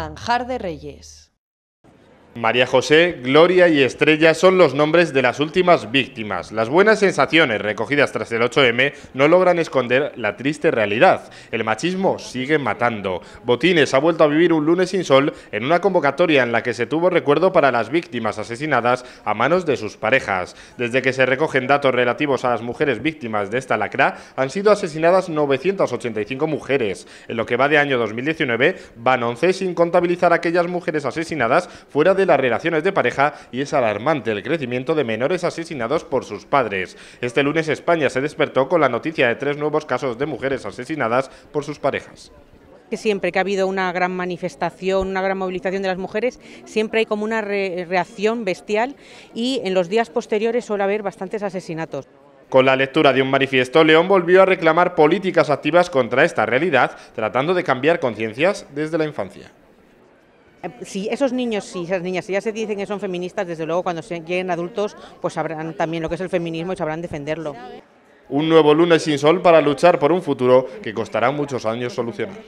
manjar de reyes. María José, Gloria y Estrella son los nombres de las últimas víctimas. Las buenas sensaciones recogidas tras el 8M no logran esconder la triste realidad. El machismo sigue matando. Botines ha vuelto a vivir un lunes sin sol en una convocatoria en la que se tuvo recuerdo para las víctimas asesinadas a manos de sus parejas. Desde que se recogen datos relativos a las mujeres víctimas de esta lacra, han sido asesinadas 985 mujeres. En lo que va de año 2019, van 11 sin contabilizar aquellas mujeres asesinadas fuera de relaciones de pareja y es alarmante el crecimiento de menores asesinados por sus padres. Este lunes España se despertó con la noticia de tres nuevos casos de mujeres asesinadas por sus parejas que siempre que ha habido una gran manifestación, una gran movilización de las mujeres, siempre hay como una reacción bestial y en los días posteriores suele haber bastantes asesinatos. Con la lectura de un manifiesto, León volvió a reclamar políticas activas contra esta realidad, tratando de cambiar conciencias desde la infancia. Eh, si esos niños y esas niñas ya se dicen que son feministas, desde luego cuando lleguen adultos, pues sabrán también lo que es el feminismo y sabrán defenderlo. Un nuevo lunes sin sol para luchar por un futuro que costará muchos años solucionar.